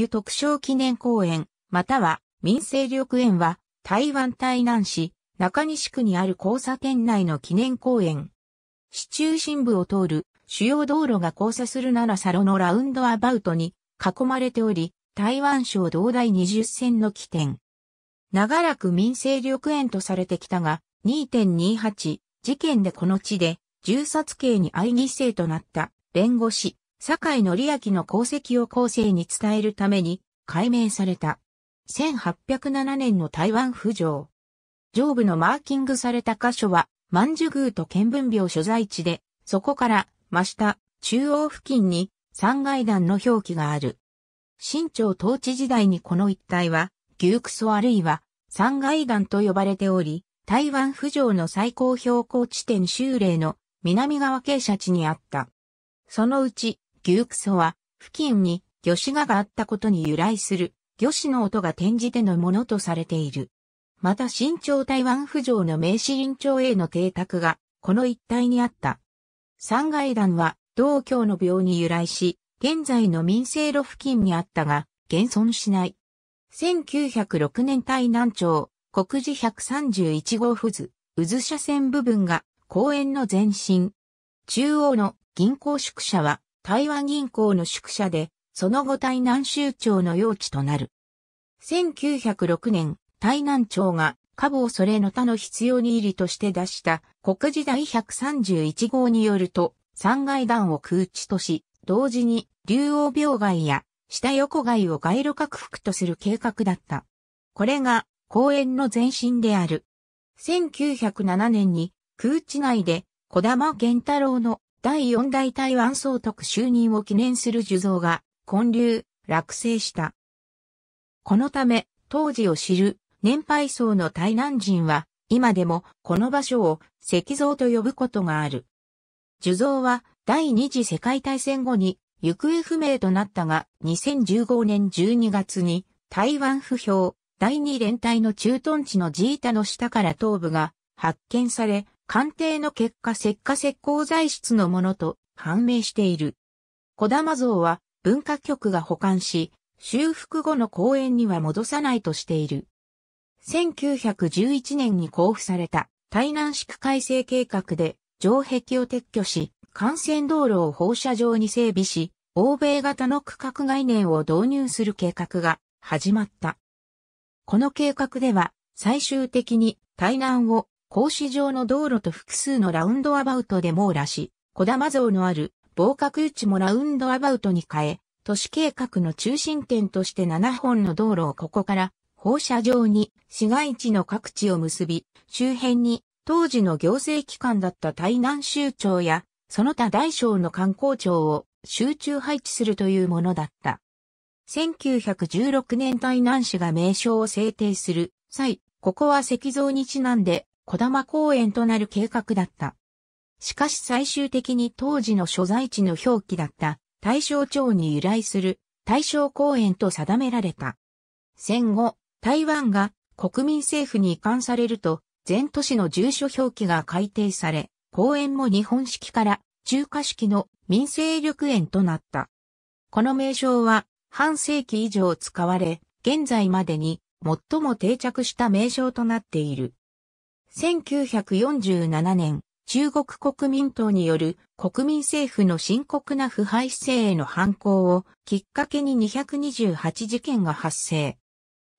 湯特賞記念公園、または民生緑園は台湾台南市中西区にある交差点内の記念公園。市中心部を通る主要道路が交差する奈良サロのラウンドアバウトに囲まれており、台湾省道大20線の起点。長らく民生緑園とされてきたが、2.28事件でこの地で銃殺刑に相犠牲となった弁護士坂井則明の功績を後世に伝えるために改名された。1807年の台湾浮上。上部のマーキングされた箇所は、万寿宮と見分病所在地で、そこから真下、中央付近に三階段の表記がある。清朝統治時代にこの一帯は、牛クソあるいは三階段と呼ばれており、台湾浮上の最高標高地点修霊の南側傾斜地にあった。そのうち牛クソは、付近に魚子画があったことに由来する、魚子の音が転じてのものとされている。また新朝台湾浮上の名治林朝への邸宅が、この一帯にあった。三階段は、道教の病に由来し、現在の民生路付近にあったが、現存しない。1906年台南町、国寺131号府図、渦車線部分が公園の前身。中央の銀行宿舎は台湾銀行の宿舎で、その後台南州庁の用地となる。1906年、台南庁が、下房それの他の必要に入りとして出した国時代131号によると、3階段を空地とし、同時に竜王病害や下横害を街路拡幅とする計画だった。これが公園の前身である。1907年に空地内で小玉玄太郎の第四代台湾総督就任を記念する樹像が、建立、落成した。このため、当時を知る年配層の台南人は、今でもこの場所を石像と呼ぶことがある。樹像は第二次世界大戦後に行方不明となったが2015年12月に台湾不評第二連隊の駐屯地のジータの下から頭部が発見され鑑定の結果石化石膏材質のものと判明している。小玉像は文化局が保管し、修復後の公園には戻さないとしている。1911年に交付された台南市区改正計画で城壁を撤去し、幹線道路を放射状に整備し、欧米型の区画概念を導入する計画が始まった。この計画では最終的に台南を格子状の道路と複数のラウンドアバウトで網羅し、小玉像のある防火空ちもラウンドアバウトに変え、都市計画の中心点として7本の道路をここから放射状に市街地の各地を結び、周辺に当時の行政機関だった台南州庁やその他大小の観光庁を集中配置するというものだった。1916年台南市が名称を制定する際、ここは石像にちなんで小玉公園となる計画だった。しかし最終的に当時の所在地の表記だった大正町に由来する大正公園と定められた。戦後、台湾が国民政府に移管されると、全都市の住所表記が改定され、公園も日本式から中華式の民生緑園となった。この名称は半世紀以上使われ、現在までに最も定着した名称となっている。1947年、中国国民党による国民政府の深刻な腐敗姿勢への反抗をきっかけに228事件が発生。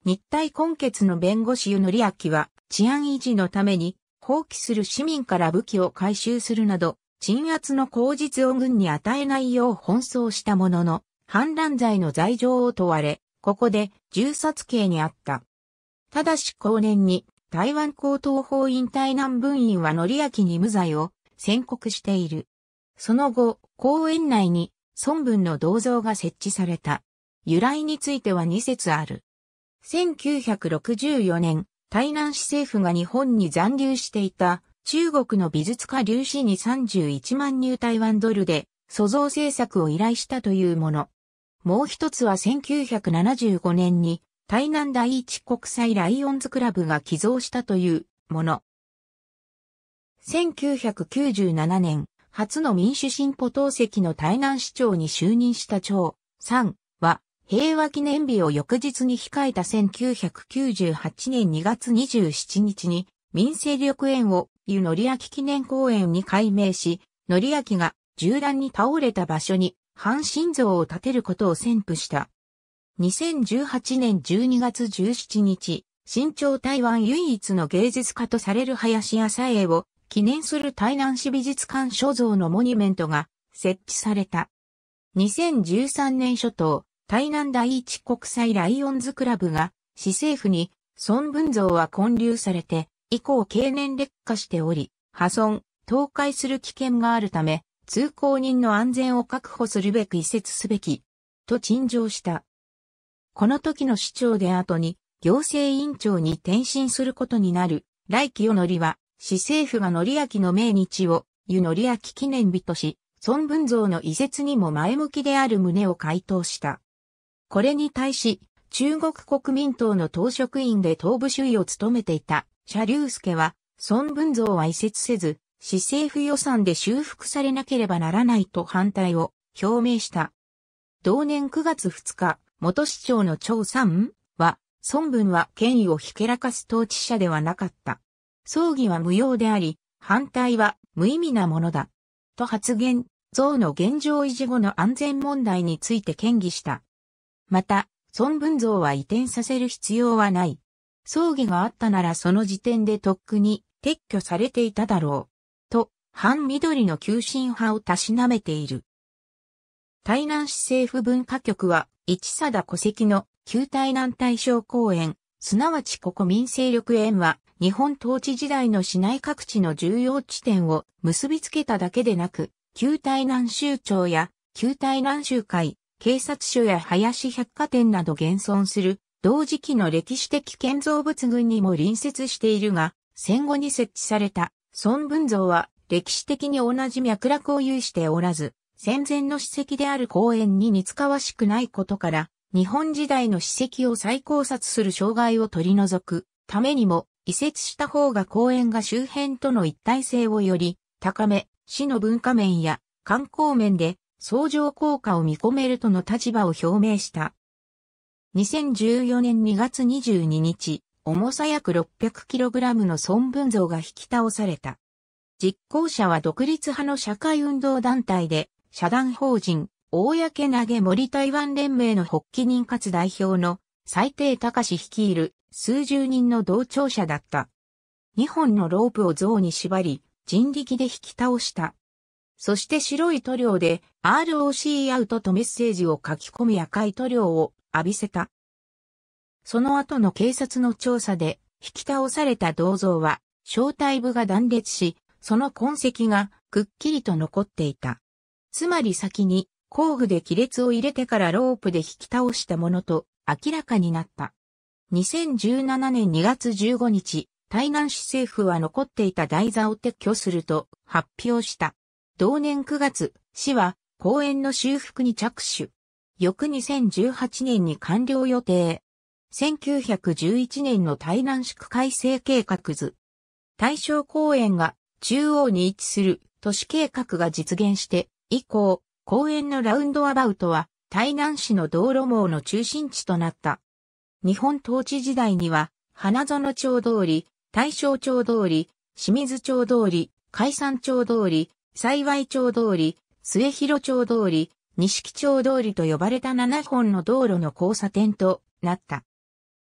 日体根結の弁護士湯則明は治安維持のために放棄する市民から武器を回収するなど鎮圧の口実を軍に与えないよう奔走したものの反乱罪の罪状を問われ、ここで銃殺刑にあった。ただし後年に台湾高等法院台南分院は則明に無罪を宣告している。その後、公園内に孫文の銅像が設置された。由来については2説ある。1964年、台南市政府が日本に残留していた中国の美術家劉氏に31万入台湾ドルで塑造制作を依頼したというもの。もう一つは1975年に台南第一国際ライオンズクラブが寄贈したというもの。1997年、初の民主進歩党籍の台南市長に就任した長、3は、平和記念日を翌日に控えた1998年2月27日に、民生緑園を湯あ明記念公園に改名し、あ明が銃弾に倒れた場所に、半身像を建てることを宣布した。2018年12月17日、新潮台湾唯一の芸術家とされる林浅栄を記念する台南市美術館所蔵のモニュメントが設置された。2013年初頭、台南第一国際ライオンズクラブが市政府に孫文像は建立されて、以降経年劣化しており、破損、倒壊する危険があるため、通行人の安全を確保するべく移設すべき、と陳情した。この時の市長で後に行政委員長に転身することになる来乗則は市政府が則明の命日を湯則明記念日とし、孫文像の遺説にも前向きである旨を回答した。これに対し、中国国民党の党職員で東部主位を務めていた、社竜介は、孫文像は移設せず、市政府予算で修復されなければならないと反対を表明した。同年9月2日、元市長の長三は、孫文は権威をひけらかす統治者ではなかった。葬儀は無用であり、反対は無意味なものだ。と発言、像の現状維持後の安全問題について建議した。また、孫文像は移転させる必要はない。葬儀があったならその時点でとっくに撤去されていただろう。と、反緑の急進派をたしなめている。台南市政府文化局は一貞戸籍の旧台南大正公園、すなわちここ民勢力園は、日本統治時代の市内各地の重要地点を結びつけただけでなく、旧台南州庁や旧台南州会、警察署や林百貨店など現存する、同時期の歴史的建造物群にも隣接しているが、戦後に設置された孫文像は歴史的に同じ脈絡を有しておらず、戦前の史跡である公園に似つかわしくないことから、日本時代の史跡を再考察する障害を取り除くためにも、移設した方が公園が周辺との一体性をより高め、市の文化面や観光面で相乗効果を見込めるとの立場を表明した。2014年2月22日、重さ約 600kg の孫文像が引き倒された。実行者は独立派の社会運動団体で、社団法人、公投げ森台湾連盟の発起人かつ代表の最低隆率いる数十人の同調者だった。2本のロープを像に縛り、人力で引き倒した。そして白い塗料で ROC アウトとメッセージを書き込み赤い塗料を浴びせた。その後の警察の調査で引き倒された銅像は小体部が断裂し、その痕跡がくっきりと残っていた。つまり先に工具で亀裂を入れてからロープで引き倒したものと明らかになった。2017年2月15日、台南市政府は残っていた台座を撤去すると発表した。同年9月、市は公園の修復に着手。翌2018年に完了予定。1911年の台南市区改正計画図。大正公園が中央に位置する都市計画が実現して以降、公園のラウンドアバウトは、台南市の道路網の中心地となった。日本統治時代には、花園町通り、大正町通り、清水町通り、海山町通り、幸い町通り、末広町通り、錦町通りと呼ばれた7本の道路の交差点となった。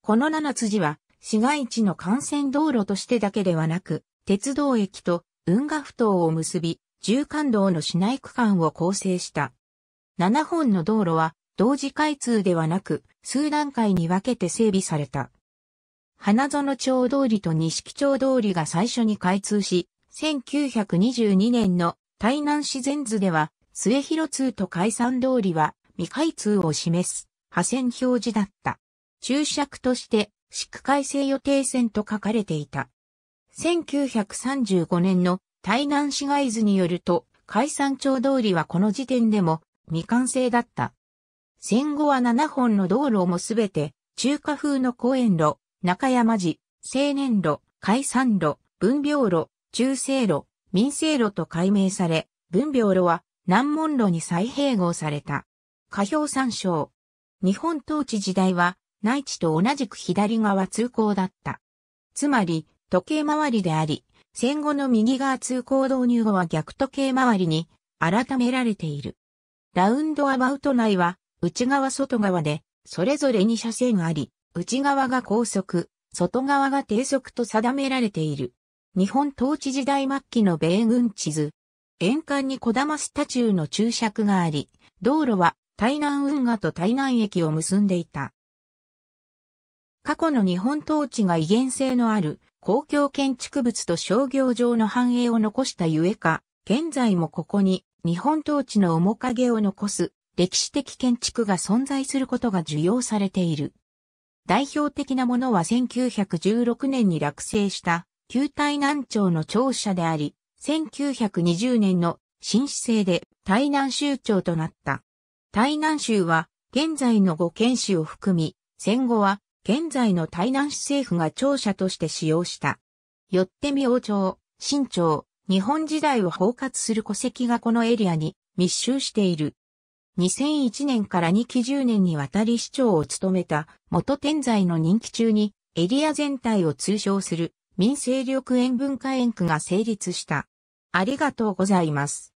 この7辻は、市街地の幹線道路としてだけではなく、鉄道駅と運河埠頭を結び、縦貫道の市内区間を構成した。7本の道路は同時開通ではなく数段階に分けて整備された。花園町通りと西木町通りが最初に開通し、1922年の台南市全図では末広通と海山通りは未開通を示す破線表示だった。注釈として市区改正予定線と書かれていた。1935年の台南市街図によると、海山町通りはこの時点でも未完成だった。戦後は7本の道路もすべて中華風の公園路、中山寺、青年路、海山路、文廟路、中西路、民生路と改名され、文廟路は南門路に再併合された。下表参照。日本統治時代は内地と同じく左側通行だった。つまり、時計回りであり、戦後の右側通行導入後は逆時計回りに改められている。ラウンドアバウト内は内側外側でそれぞれ2車線あり、内側が高速、外側が低速と定められている。日本統治時代末期の米軍地図。沿岸に小玉スタチューの注釈があり、道路は台南運河と台南駅を結んでいた。過去の日本統治が威厳性のある公共建築物と商業上の繁栄を残したゆえか、現在もここに日本統治の面影を残す歴史的建築が存在することが受容されている。代表的なものは1916年に落成した旧台南町の庁舎であり、1920年の新市制で台南州庁となった。台南州は現在の五県市を含み、戦後は現在の台南市政府が庁舎として使用した。よって明朝、清朝、日本時代を包括する戸籍がこのエリアに密集している。2001年から2期1 0年にわたり市長を務めた元天在の任期中にエリア全体を通称する民生緑園文化園区が成立した。ありがとうございます。